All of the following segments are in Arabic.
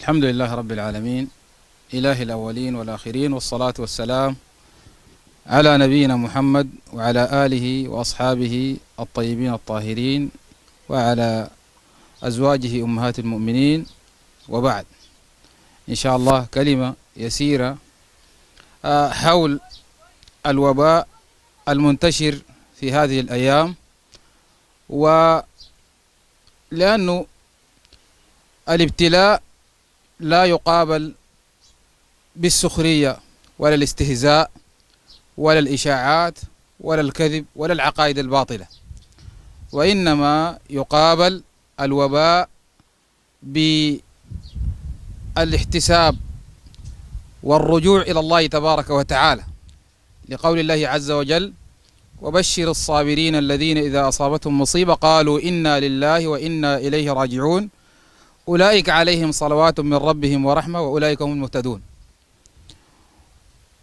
الحمد لله رب العالمين إله الأولين والآخرين والصلاة والسلام على نبينا محمد وعلى آله وأصحابه الطيبين الطاهرين وعلى أزواجه أمهات المؤمنين وبعد إن شاء الله كلمة يسيرة حول الوباء المنتشر في هذه الأيام ولأنه الابتلاء لا يقابل بالسخرية ولا الاستهزاء ولا الإشاعات ولا الكذب ولا العقائد الباطلة وإنما يقابل الوباء بالاحتساب والرجوع إلى الله تبارك وتعالى لقول الله عز وجل وبشر الصابرين الذين إذا أصابتهم مصيبة قالوا إنا لله وإنا إليه راجعون أولئك عليهم صلوات من ربهم ورحمة وأولئك هم المهتدون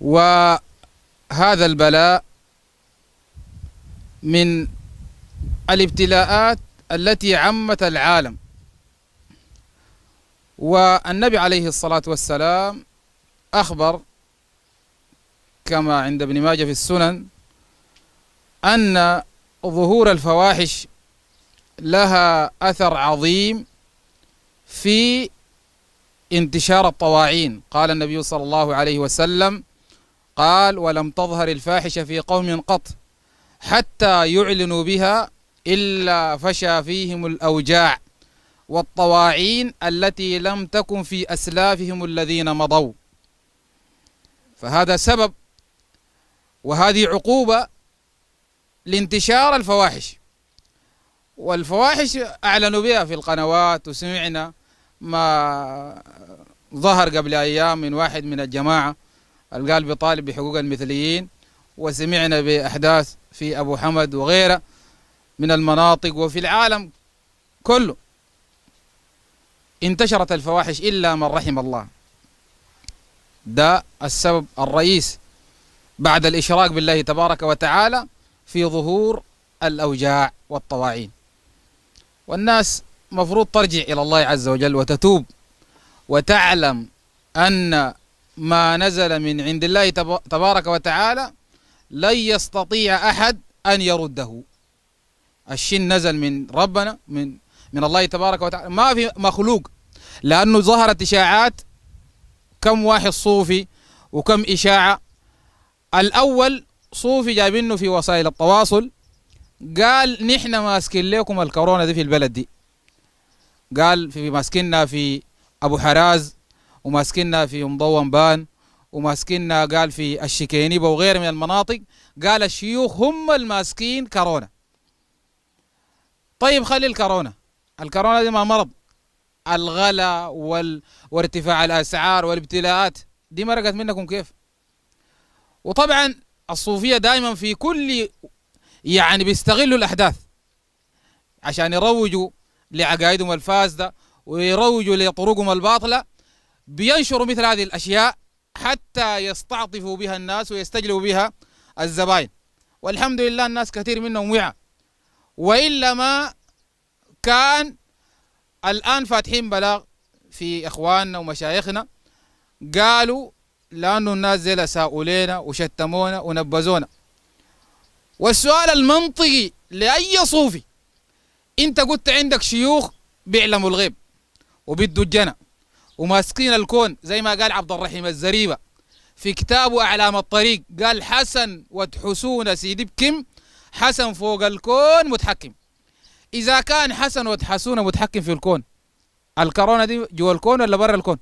وهذا البلاء من الابتلاءات التي عمت العالم والنبي عليه الصلاة والسلام أخبر كما عند ابن ماجه في السنن أن ظهور الفواحش لها أثر عظيم في انتشار الطواعين قال النبي صلى الله عليه وسلم قال ولم تظهر الفاحشة في قوم قط حتى يعلنوا بها إلا فشى فيهم الأوجاع والطواعين التي لم تكن في أسلافهم الذين مضوا فهذا سبب وهذه عقوبة لانتشار الفواحش والفواحش أعلنوا بها في القنوات وسمعنا ما ظهر قبل أيام من واحد من الجماعة قال بيطالب بحقوق المثليين وسمعنا بأحداث في أبو حمد وغيره من المناطق وفي العالم كله انتشرت الفواحش إلا من رحم الله ده السبب الرئيس بعد الإشراك بالله تبارك وتعالى في ظهور الأوجاع والطواعين والناس مفروض ترجع إلى الله عز وجل وتتوب وتعلم أن ما نزل من عند الله تبارك وتعالى لن يستطيع أحد أن يرده الشن نزل من ربنا من من الله تبارك وتعالى ما في مخلوق لأنه ظهرت إشاعات كم واحد صوفي وكم إشاعة الأول صوفي جابنه في وسائل التواصل قال نحن ماسكين لكم الكورونا دي في البلد دي قال في ماسكيننا في ابو حراز وماسكيننا في مضوم بان وماسكيننا قال في الشكينيبه وغير من المناطق قال الشيوخ هم الماسكين كورونا طيب خلي الكورونا الكورونا دي ما مرض الغلا وال... وارتفاع الاسعار والابتلاءات دي مرقت منكم كيف وطبعا الصوفيه دائما في كل يعني بيستغلوا الأحداث عشان يروجوا لعقائدهم الفاسدة ويروجوا لطرقهم الباطلة بينشروا مثل هذه الأشياء حتى يستعطفوا بها الناس ويستجلبوا بها الزبائن والحمد لله الناس كثير منهم وعى وإلا ما كان الآن فاتحين بلاغ في إخواننا ومشايخنا قالوا لأنه الناس زي ساؤلينا وشتمونا ونبزونا والسؤال المنطقي لأي صوفي أنت قلت عندك شيوخ بيعلموا الغيب وبيدوا الجنة وماسكين الكون زي ما قال عبد الرحيم الزريبة في كتابه أعلام الطريق قال حسن وتحسون سيدي بكم حسن فوق الكون متحكم إذا كان حسن وتحسون متحكم في الكون الكورونا دي جوا الكون ولا برا الكون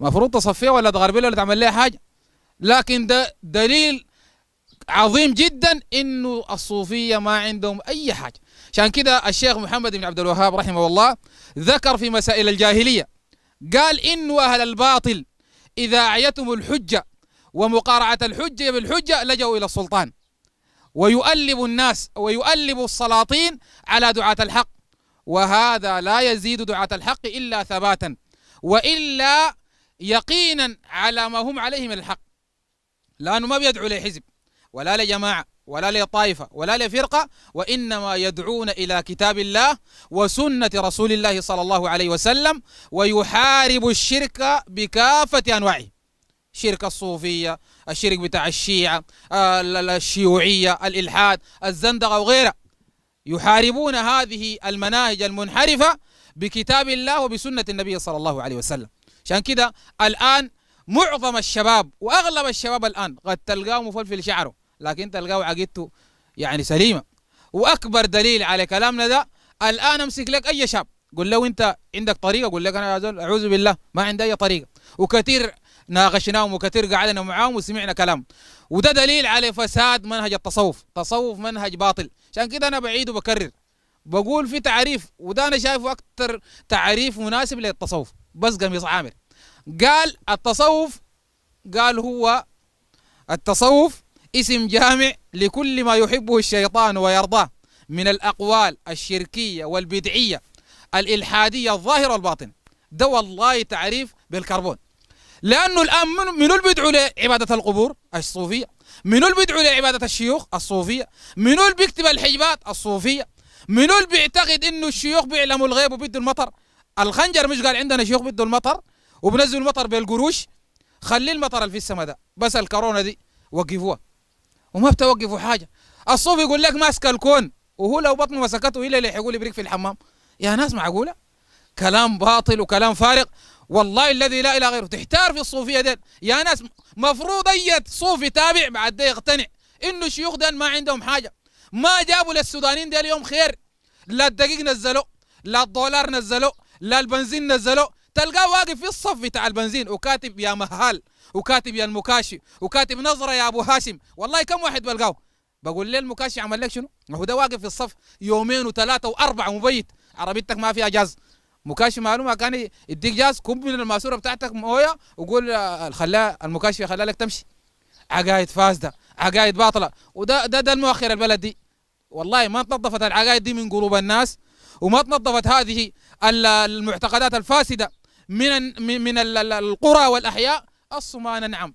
مفروض تصفيها ولا تغربلها ولا تعمل لها حاجة لكن ده دليل عظيم جدا انه الصوفيه ما عندهم اي حاجه عشان كده الشيخ محمد بن عبد الوهاب رحمه الله ذكر في مسائل الجاهليه قال ان اهل الباطل اذا اعيتهم الحجه ومقارعه الحجه بالحجه لجوا الى السلطان ويؤلب الناس ويؤلب السلاطين على دعاه الحق وهذا لا يزيد دعاه الحق الا ثباتا والا يقينا على ما هم عليه من الحق لانه ما بيدعو لحزب ولا لجماعة ولا لطائفة ولا لفرقة وإنما يدعون إلى كتاب الله وسنة رسول الله صلى الله عليه وسلم ويحارب الشرك بكافة أنواعه شرك الصوفية الشرك بتاع الشيعة آه، الشيوعية الإلحاد الزندقة وغيرها يحاربون هذه المناهج المنحرفة بكتاب الله وبسنة النبي صلى الله عليه وسلم عشان كده الآن معظم الشباب وأغلب الشباب الآن قد تلقاه مفلفل شعره لكن تلقاه عقيدته يعني سليمه واكبر دليل على كلامنا ده الان امسك لك اي شاب قول له انت عندك طريقه قل لك انا اعوذ بالله ما عندي اي طريقه وكثير ناقشناهم وكثير قعدنا معاهم وسمعنا كلام وده دليل على فساد منهج التصوف تصوف منهج باطل عشان كده انا بعيد وبكرر بقول في تعريف وده انا شايفه اكثر تعريف مناسب للتصوف بس قميص عامر قال التصوف قال هو التصوف اسم جامع لكل ما يحبه الشيطان ويرضاه من الأقوال الشركية والبدعية الإلحادية الظاهرة والباطنة ده والله تعريف بالكربون لأنه الآن من بيدعو لعبادة القبور الصوفية منو اللي بيدعو لعبادة الشيوخ الصوفية منو اللي بيكتب الحجبات الصوفية منو اللي بيعتقد إنه الشيوخ بيعلموا الغيب وبيدوا المطر الخنجر مش قال عندنا شيوخ بيدوا المطر وبنزلوا المطر بالقروش خلي المطر اللي في السماء ده بس الكورونا دي وقفوها وما بتوقفوا حاجه الصوف يقول لك ماسك الكون وهو لو بطنه مسكته الا اللي حيقول لي بريك في الحمام يا ناس معقوله كلام باطل وكلام فارغ والله الذي لا اله غيره تحتار في الصوفيه ديل يا ناس مفروض اي صوفي تابع بعد ده يقتنع انه الشيوخ ديل ما عندهم حاجه ما جابوا للسودانيين ديل يوم خير لا الدقيق نزلوا لا الدولار نزلوا لا البنزين نزلوا تلقاه واقف في الصف بتاع البنزين وكاتب يا مهال وكاتب يا المكاشي وكاتب نظره يا ابو هاشم والله كم واحد بلقاه بقول ليه المكاشي عمل لك شنو؟ ما هو ده واقف في الصف يومين وثلاثه واربعه مبيت عربيتك ما فيها جاز مكاشي معلومة كان يديك جاز كم من الماسوره بتاعتك مويه وقول آه، خلاه المكاشي خلاه لك تمشي عقايد فاسده عقايد باطله وده ده ده المؤخر البلد دي والله ما تنظفت العقايد دي من قلوب الناس وما تنظفت هذه المعتقدات الفاسده من من القرى والاحياء الصمان ما ننعم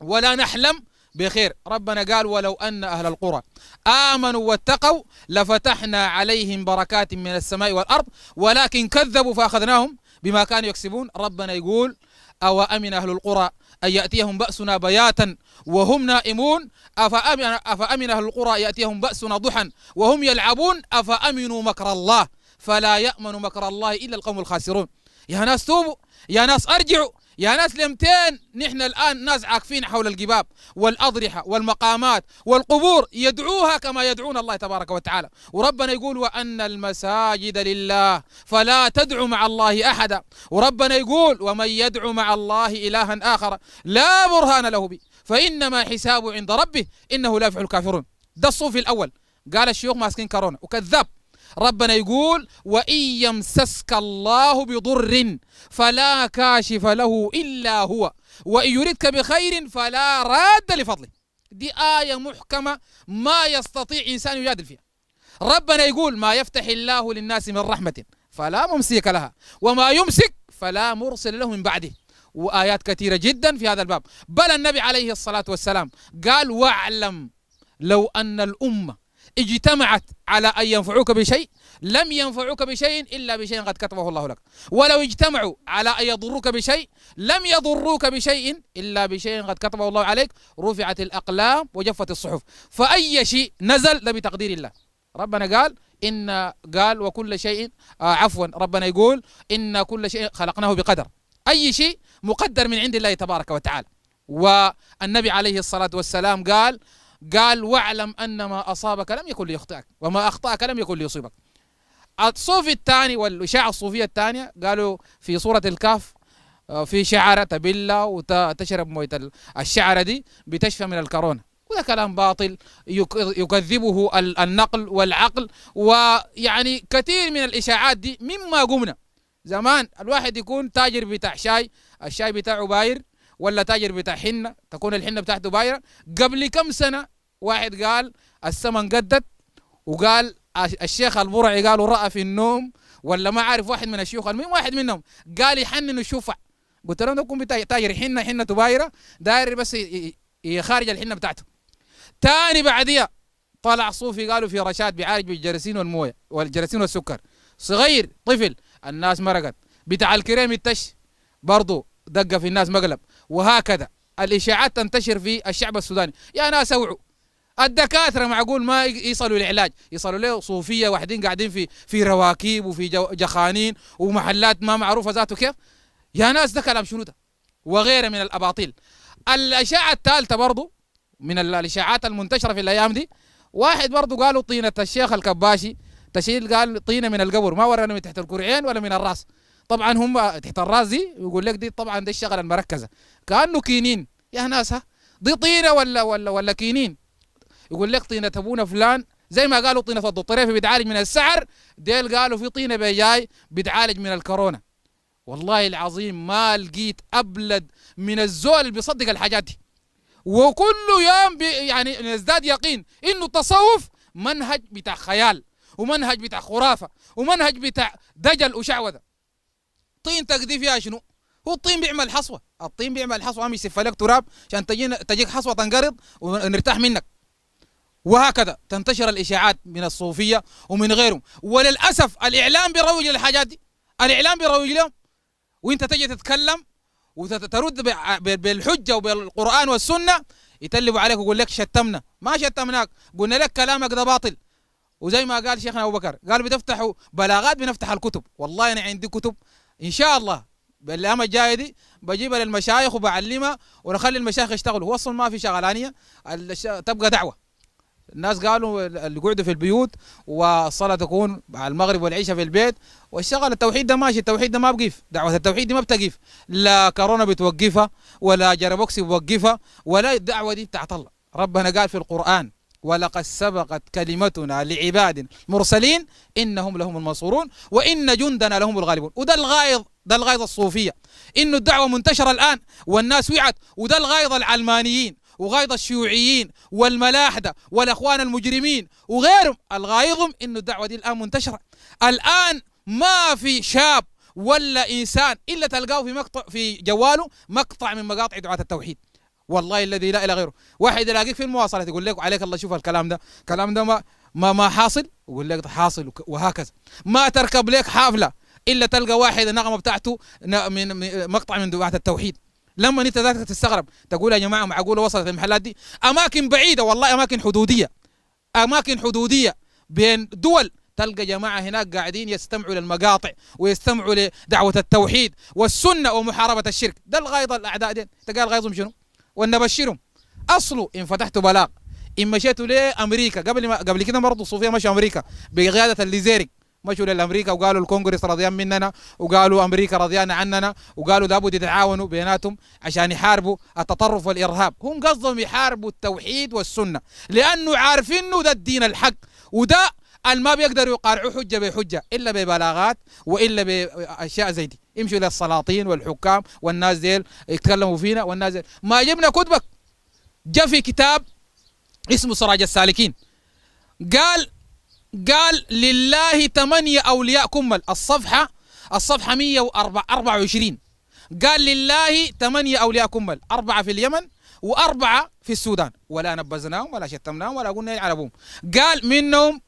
ولا نحلم بخير ربنا قال ولو أن أهل القرى آمنوا واتقوا لفتحنا عليهم بركات من السماء والأرض ولكن كذبوا فأخذناهم بما كانوا يكسبون ربنا يقول أو أمن أهل القرى أن يأتيهم بأسنا بياتا وهم نائمون أفأمن, أفأمن أهل القرى يأتيهم بأسنا ضحا وهم يلعبون أفأمنوا مكر الله فلا يأمن مكر الله إلا القوم الخاسرون يا ناس توبوا يا ناس أرجعوا يا ناس لمتين نحن الآن ناس عاكفين حول الجباب والأضرحة والمقامات والقبور يدعوها كما يدعون الله تبارك وتعالى وربنا يقول وأن المساجد لله فلا تدعو مع الله أحدا وربنا يقول ومن يدعو مع الله إلها آخر لا برهان له به فإنما حسابه عند ربه إنه لا يفعل الكافرون ده الصوفي الأول قال الشيوخ ماسكين كورونا وكذاب ربنا يقول وإن يمسسك الله بضر فلا كاشف له إلا هو وإن يريدك بخير فلا راد لفضله دي آية محكمة ما يستطيع إنسان يجادل فيها ربنا يقول ما يفتح الله للناس من رحمة فلا ممسك لها وما يمسك فلا مرسل له من بعده وآيات كثيرة جدا في هذا الباب بل النبي عليه الصلاة والسلام قال واعلم لو أن الأمة اجتمعت على أن ينفعوك بشيء لم ينفعوك بشيء إلا بشيء قد كتبه الله لك ولو اجتمعوا على أن يضروك بشيء لم يضروك بشيء إلا بشيء قد كتبه الله عليك رفعت الأقلام وجفت الصحف فأي شيء نزل ده بتقدير الله ربنا قال إن قال وكل شيء آه عفوا ربنا يقول إن كل شيء خلقناه بقدر أي شيء مقدر من عند الله تبارك وتعالى والنبي عليه الصلاة والسلام قال قال واعلم أن ما أصابك لم يكن ليخطئك وما أخطأك لم يكن ليصيبك الصوفي الثاني والإشاعة الصوفية الثانية قالوا في سورة الكهف آه، في شعرة تبلة وتشرب موية الشعرة دي بتشفى من الكورونا وده كلام باطل يكذبه النقل والعقل ويعني كثير من الإشاعات دي مما قمنا زمان الواحد يكون تاجر بتاع شاي الشاي بتاعه باير ولا تاجر بتاع حنة تكون الحنة بتاعته بايرة قبل كم سنة واحد قال السمن قدت وقال الشيخ البرعي قالوا رأى في النوم ولا ما عارف واحد من الشيوخ المهم واحد منهم قال يحنن الشفع قلت له تكون تاجر حنة حنة بايرة داير بس خارج الحنة بتاعته تاني بعديها طلع صوفي قالوا في رشاد بيعالج بالجرسين والمويه والجرسين والسكر صغير طفل الناس مرقت بتاع الكريم التش برضه دقه في الناس مقلب وهكذا الاشاعات تنتشر في الشعب السوداني يا ناس اوعوا الدكاتره معقول ما يصلوا للعلاج يصلوا له صوفيه واحدين قاعدين في في رواكيب وفي جخانين ومحلات ما معروفه ذاته كيف يا ناس ده كلام شنو ده وغيره من الاباطيل الاشاعه الثالثه برضه من الاشاعات المنتشره في الايام دي واحد برضه قالوا طينه الشيخ الكباشي تشيل قال طينه من القبر ما ورانا من تحت الكرعين ولا من الراس طبعا هم تحت الرازي يقول لك دي طبعا دي الشغله المركزه كانه كينين يا ناسها دي طينه ولا ولا ولا كينين يقول لك طينه ابونا فلان زي ما قالوا طينه الطريفه بتعالج من السعر ديل قالوا في طينه بجاي بتعالج من الكورونا والله العظيم ما لقيت ابلد من الزول اللي بيصدق الحاجات دي وكل يوم يعني نزداد يقين انه التصوف منهج بتاع خيال ومنهج بتاع خرافه ومنهج بتاع دجل وشعوذه طين تقضي فيها شنو هو الطين بيعمل حصوه الطين بيعمل حصوه قام يسف لك تراب عشان تجيك حصوه تنقرض ونرتاح منك وهكذا تنتشر الاشاعات من الصوفيه ومن غيرهم وللاسف الاعلام بيروج للحاجات دي الاعلام بيروج لهم وانت تجي تتكلم وترد بالحجه وبالقران والسنه يتلبوا عليك ويقول لك شتمنا ما شتمناك قلنا لك كلامك ده باطل وزي ما قال شيخنا ابو بكر قال بتفتحوا بلاغات بنفتح الكتب والله انا عندي كتب ان شاء الله بالايام الجايه دي بجيبها للمشايخ وبعلمها ونخلي المشايخ يشتغلوا اصلا ما في شغلانيه تبقى دعوه الناس قالوا اللي قعدوا في البيوت والصلاه تكون مع المغرب والعشاء في البيت والشغل التوحيد ده ماشي التوحيد ده ما بقيف دعوه التوحيد دي ما بتقيف لا كورونا بتوقفها ولا جربوكسي بوقفها ولا الدعوه دي بتاعت الله ربنا قال في القران ولقد سبقت كلمتنا لعباد مرسلين إنهم لهم المنصورون وإن جندنا لهم الغالبون وده الغائض ده الغائض الصوفية إنه الدعوة منتشرة الآن والناس وعت وده الغائض العلمانيين وغائض الشيوعيين والملاحدة والأخوان المجرمين وغيرهم الغائضهم إنه الدعوة دي الآن منتشرة الآن ما في شاب ولا إنسان إلا تلقاه في مقطع في جواله مقطع من مقاطع دعاة التوحيد والله الذي لا اله غيره واحد يلاقيك في المواصلات يقول لك عليك الله شوف الكلام ده الكلام ده ما ما, ما حاصل يقول لك حاصل وهكذا ما تركب لك حافله الا تلقى واحد النغمه بتاعته من مقطع من دعاه التوحيد لما انت ذاتك تستغرب تقول يا جماعه معقوله وصلت المحلات دي اماكن بعيده والله اماكن حدوديه اماكن حدوديه بين دول تلقى جماعه هناك قاعدين يستمعوا للمقاطع ويستمعوا لدعوه التوحيد والسنه ومحاربه الشرك ده الغيظ الاعداء دي تقال غايضهم شنو؟ ونبشرهم اصله ان فتحت بلاغ ان مشيتوا لامريكا قبل ما قبل كده برضه الصوفيه مشوا امريكا بقياده الليزيرك مشوا لامريكا وقالوا الكونغرس رضيان مننا وقالوا امريكا رضيانه عننا وقالوا لابد يتعاونوا بيناتهم عشان يحاربوا التطرف والارهاب هم قصدهم يحاربوا التوحيد والسنه لانه عارفين انه ده الدين الحق وده ما بيقدروا يقارعوا حجه بحجه الا ببلاغات والا باشياء زي دي امشوا للسلاطين والحكام والناس ديل يتكلموا فينا والناس ديل ما جبنا كتبك جاء في كتاب اسمه سراج السالكين قال قال لله ثمانية أولياء كمل الصفحة الصفحة 124 قال لله ثمانية أولياء كمل أربعة في اليمن وأربعة في السودان ولا نبذناهم ولا شتمناهم ولا قلنا يلعبون قال منهم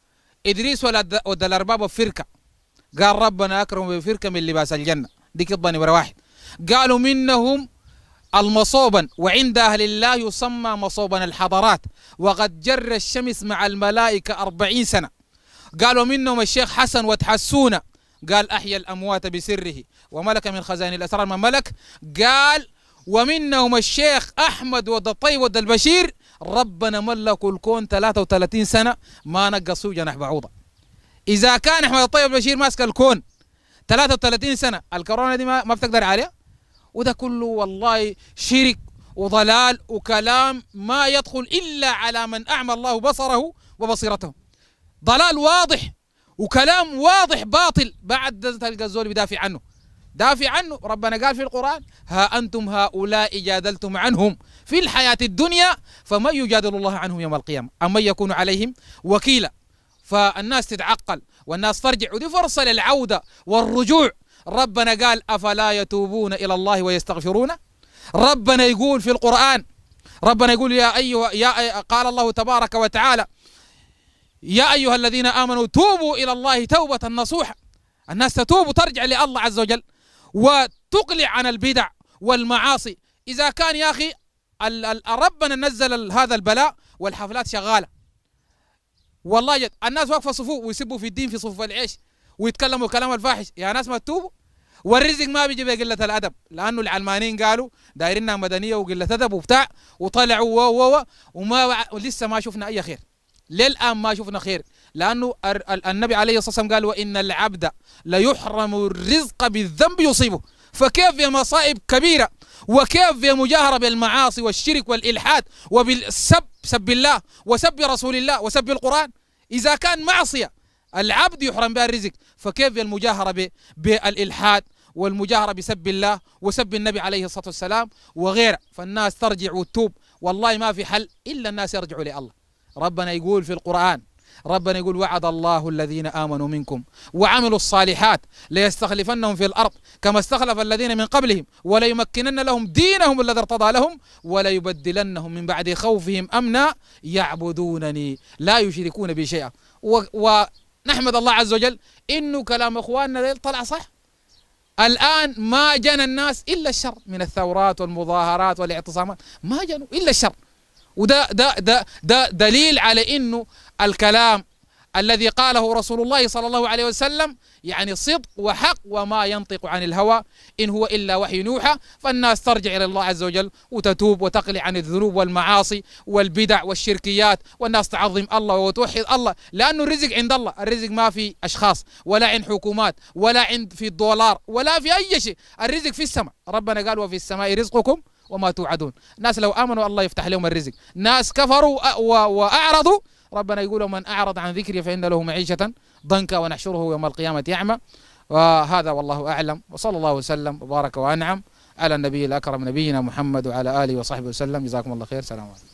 ادريس ولا ود الارباب فرقه قال ربنا اكرم بفرقه من لباس الجنه دي كذبه نمره واحد قالوا منهم المصوبا وعند أهل الله يسمى مصوبا الحضرات وقد جر الشمس مع الملائكة أربعين سنة قالوا منهم الشيخ حسن وتحسون قال أحيا الأموات بسره وملك من خزائن الأسرار من ملك قال ومنهم الشيخ أحمد ودطي ود البشير ربنا ملكوا الكون 33 سنة ما نقصوا جناح بعوضة إذا كان أحمد الطيب بشير ماسك الكون 33 سنة الكورونا دي ما, ما بتقدر عليها وده كله والله شرك وضلال وكلام ما يدخل إلا على من أعمى الله بصره وبصيرته ضلال واضح وكلام واضح باطل بعد تلقى الزول بيدافع عنه دافع عنه ربنا قال في القرآن ها أنتم هؤلاء جادلتم عنهم في الحياة الدنيا فمن يجادل الله عنهم يوم القيامة من يكون عليهم وكيلا فالناس تتعقل والناس ترجع ودي فرصة للعودة والرجوع ربنا قال أفلا يتوبون إلى الله ويستغفرون ربنا يقول في القرآن ربنا يقول يا أيها يا قال الله تبارك وتعالى يا أيها الذين آمنوا توبوا إلى الله توبة نصوحة الناس تتوب وترجع لله عز وجل وتقلع عن البدع والمعاصي إذا كان يا أخي ربنا نزل هذا البلاء والحفلات شغالة والله جد الناس واقفة صفوف ويسبوا في الدين في صفوف العيش ويتكلموا كلام الفاحش يا ناس ما تتوبوا والرزق ما بيجي بقلة الأدب لأنه العلمانيين قالوا دايرينها مدنية وقلة أدب وبتاع وطلعوا و و وما لسه ما شفنا أي خير للآن ما شفنا خير لأنه النبي عليه الصلاة والسلام قال وإن العبد ليحرم الرزق بالذنب يصيبه فكيف في مصائب كبيرة وكيف في مجاهرة بالمعاصي والشرك والإلحاد وبالسب سب الله وسب رسول الله وسب القرآن إذا كان معصية العبد يحرم بها الرزق فكيف في المجاهرة بالإلحاد والمجاهرة بسب الله وسب النبي عليه الصلاة والسلام وغيره فالناس ترجع وتوب والله ما في حل إلا الناس يرجعوا لله ربنا يقول في القرآن ربنا يقول وعد الله الذين آمنوا منكم وعملوا الصالحات ليستخلفنهم في الأرض كما استخلف الذين من قبلهم وليمكنن لهم دينهم الذي ارتضى لهم وليبدلنهم من بعد خوفهم أمنا يعبدونني لا يشركون بي شيئا ونحمد الله عز وجل إنه كلام إخواننا طلع صح الآن ما جنى الناس إلا الشر من الثورات والمظاهرات والاعتصامات ما جنوا إلا الشر وده ده ده ده دليل على إنه الكلام الذي قاله رسول الله صلى الله عليه وسلم يعني صدق وحق وما ينطق عن الهوى إن هو إلا وحي نوحى فالناس ترجع إلى الله عز وجل وتتوب وتقلع عن الذنوب والمعاصي والبدع والشركيات والناس تعظم الله وتوحد الله لأنه الرزق عند الله الرزق ما في أشخاص ولا عند حكومات ولا عند في الدولار ولا في أي شيء الرزق في السماء ربنا قال وفي السماء رزقكم وما توعدون ناس لو آمنوا الله يفتح لهم الرزق ناس كفروا وأعرضوا ربنا يقول ومن أعرض عن ذكري فإن له معيشة ضنكا ونحشره يوم القيامة أعمى وهذا والله أعلم وصلى الله وسلم وبارك وأنعم على النبي الأكرم نبينا محمد وعلى آله وصحبه وسلم جزاكم الله خير سلام عليكم